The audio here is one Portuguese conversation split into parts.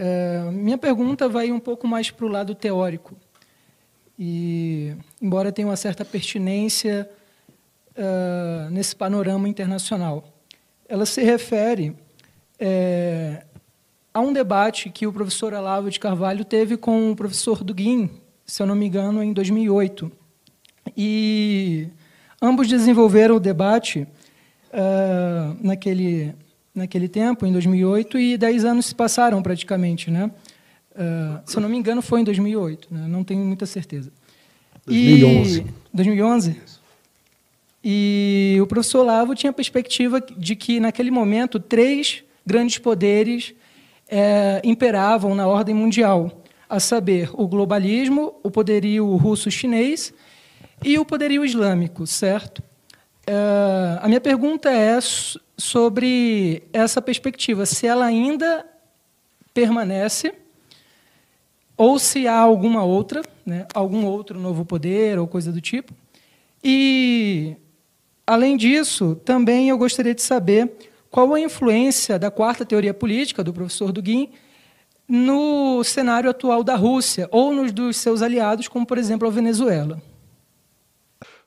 Eh, minha pergunta vai um pouco mais para o lado teórico. E, embora tenha uma certa pertinência uh, nesse panorama internacional, ela se refere é, a um debate que o professor Alavo de Carvalho teve com o professor Duguin, se eu não me engano, em 2008. E ambos desenvolveram o debate uh, naquele naquele tempo, em 2008, e dez anos se passaram praticamente, né? Uh, se eu não me engano, foi em 2008, né? não tenho muita certeza. 2011. E, 2011? E o professor Lavo tinha a perspectiva de que, naquele momento, três grandes poderes é, imperavam na ordem mundial, a saber, o globalismo, o poderio russo-chinês e o poderio islâmico, certo? É, a minha pergunta é sobre essa perspectiva, se ela ainda permanece ou se há alguma outra, né, algum outro novo poder ou coisa do tipo. E, além disso, também eu gostaria de saber qual a influência da quarta teoria política do professor Dugin no cenário atual da Rússia ou nos dos seus aliados, como, por exemplo, a Venezuela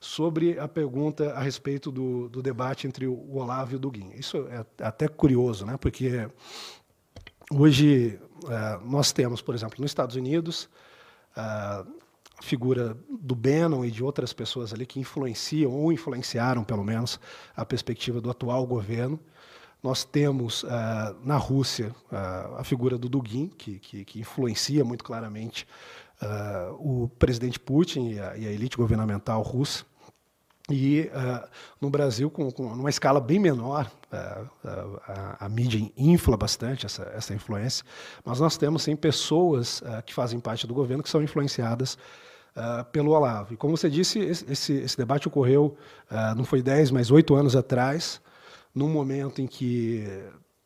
sobre a pergunta a respeito do, do debate entre o Olavo e o Duguin. Isso é até curioso, né? porque hoje é, nós temos, por exemplo, nos Estados Unidos, é, a figura do Bannon e de outras pessoas ali que influenciam, ou influenciaram, pelo menos, a perspectiva do atual governo. Nós temos uh, na Rússia uh, a figura do Dugin, que, que, que influencia muito claramente uh, o presidente Putin e a, e a, elite governamental russa. E uh, no Brasil, com, com uma escala bem menor, uh, a, a, mídia infla bastante essa, essa influência, mas nós temos sim pessoas que fazem parte do governo que são influenciadas pelo Olavo. E como você disse, esse, esse debate ocorreu, não foi 10, mas 8 anos atrás, num momento em que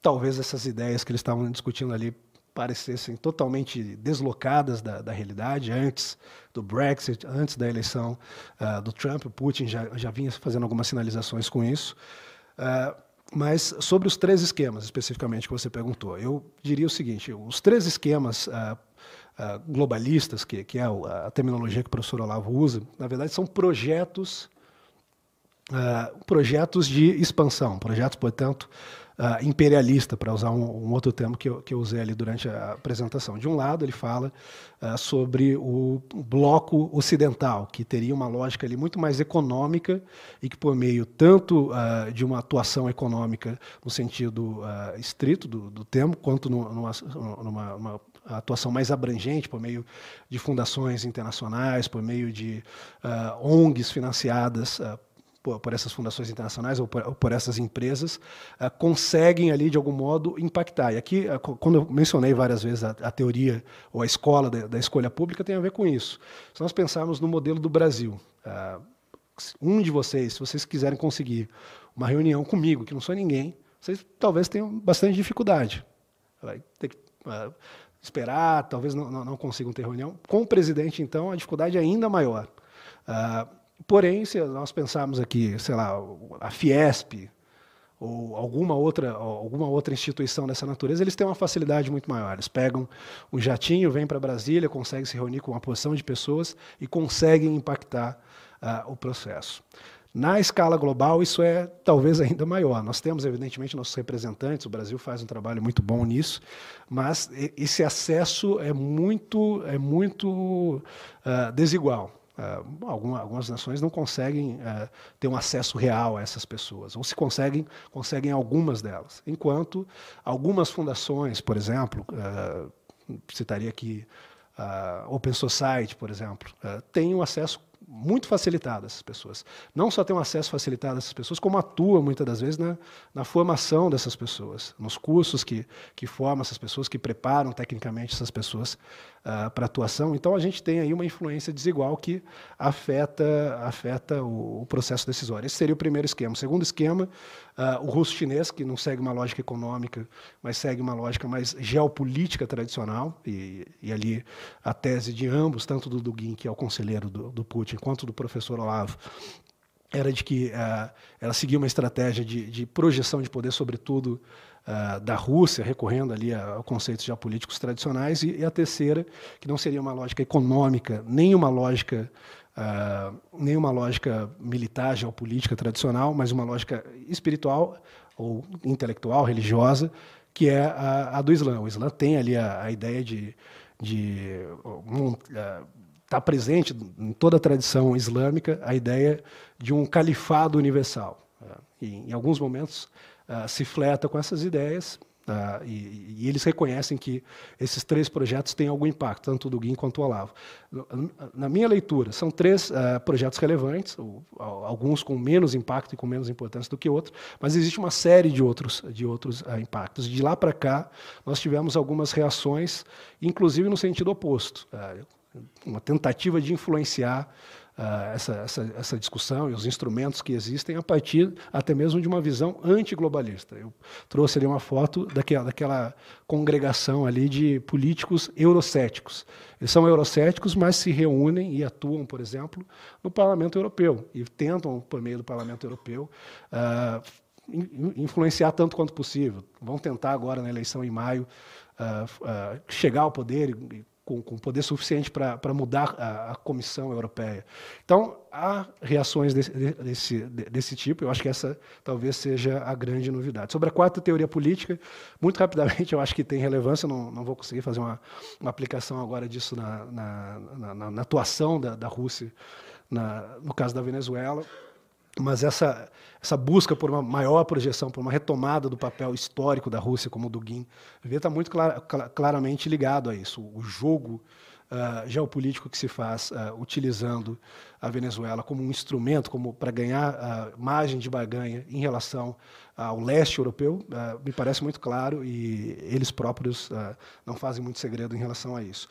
talvez essas ideias que eles estavam discutindo ali parecessem totalmente deslocadas da, da realidade antes do Brexit, antes da eleição uh, do Trump. O Putin já, já vinha fazendo algumas sinalizações com isso. Uh, mas sobre os três esquemas especificamente que você perguntou, eu diria o seguinte: os três esquemas uh, uh, globalistas, que, que é a, a terminologia que o professor Olavo usa, na verdade são projetos, uh, projetos de expansão, projetos, portanto, uh, imperialista, para usar um, um, outro termo que eu, que eu usei ali durante a apresentação. De um lado, ele fala uh, sobre o bloco ocidental, que teria uma lógica ali muito mais econômica e que, por meio tanto uh, de uma atuação econômica no sentido estrito do, do termo, quanto no, numa, numa, a atuação mais abrangente por meio de fundações internacionais, por meio de uh, ONGs financiadas uh, por, essas fundações internacionais ou por, ou por essas empresas, uh, conseguem ali, de algum modo, impactar. E aqui, uh, quando eu mencionei várias vezes a, a teoria ou a escola da, da, escolha pública, tem a ver com isso. Se nós pensarmos no modelo do Brasil, ah, um de vocês, se vocês quiserem conseguir uma reunião comigo, que não sou ninguém, vocês talvez tenham bastante dificuldade. Vai ter que uh, esperar, talvez não, não, não, consigam ter reunião. Com o presidente, então, a dificuldade é ainda maior. Uh, Porém, se nós pensarmos aqui, sei lá, a Fiesp ou alguma outra, alguma outra instituição dessa natureza, eles têm uma facilidade muito maior. Eles pegam um jatinho, vêm para Brasília, conseguem se reunir com uma porção de pessoas e conseguem impactar uh, o processo. Na escala global, isso é talvez ainda maior. Nós temos, evidentemente, nossos representantes, o Brasil faz um trabalho muito bom nisso, mas esse acesso é muito, é muito uh, desigual. Uh, ah, algumas, algumas nações não conseguem uh, ter um acesso real a essas pessoas, ou se conseguem, conseguem algumas delas. Enquanto algumas fundações, por exemplo, uh, citaria aqui Open Society, por exemplo, uh, têm um acesso muito facilitadas essas pessoas. Não só tem um acesso facilitado a essas pessoas, como atua muitas das vezes na, na formação dessas pessoas, nos cursos que, que formam essas pessoas, que preparam tecnicamente essas pessoas uh, para atuação. Então a gente tem aí uma influência desigual que afeta, afeta o, o processo decisório. Esse seria o primeiro esquema. O segundo esquema, uh, o russo chinês, que não segue uma lógica econômica, mas segue uma lógica mais geopolítica tradicional, e, e ali a tese de ambos, tanto do Dugin, que é o conselheiro do, do Putin, Nietzsche quanto do professor Olavo, era de que uh, ela seguia uma estratégia de, de projeção de poder, sobretudo uh, eh, da Rússia, recorrendo ali a, a conceitos geopolíticos tradicionais, e, e, a terceira, que não seria uma lógica econômica, nem uma lógica, uh, nem uma lógica militar, geopolítica tradicional, mas uma lógica espiritual ou intelectual, religiosa, que é a, a do Islã. O Islã tem ali a, a ideia de, de um, está presente em toda a tradição islâmica a ideia de um califado universal. É, e, em alguns momentos é, se fleta com essas ideias é, e, e, eles reconhecem que esses três projetos têm algum impacto, tanto do Guim quanto o Olavo. Na minha leitura, são três projetos relevantes, alguns com menos impacto e com menos importância do que outros, mas existe uma série de outros, de outros impactos. De lá para cá, nós tivemos algumas reações, inclusive no sentido oposto uma tentativa de influenciar uh, essa, essa, essa, discussão e os instrumentos que existem a partir até mesmo de uma visão antiglobalista. Eu trouxe ali uma foto daquela, daquela congregação ali de políticos eurocéticos. Eles são eurocéticos, mas se reúnem e atuam, por exemplo, no Parlamento Europeu e tentam, por meio do Parlamento Europeu, uh, influenciar tanto quanto possível. Vão tentar agora na eleição em maio uh, chegar ao poder e com, com poder suficiente para mudar a, a, Comissão Europeia. Então, há reações desse, desse, desse tipo, eu acho que essa talvez seja a grande novidade. Sobre a quarta teoria política, muito rapidamente, eu acho que tem relevância, não, não vou conseguir fazer uma, uma aplicação agora disso na, na, na, na atuação da, da Rússia, na, no caso da Venezuela mas essa, essa busca por uma maior projeção, por uma retomada do papel histórico da Rússia, como o Dugin, está muito claramente ligado a isso. O jogo uh, geopolítico que se faz uh, utilizando a Venezuela como um instrumento como para ganhar uh, margem de barganha em relação ao leste europeu, me parece muito claro e eles próprios não fazem muito segredo em relação a isso.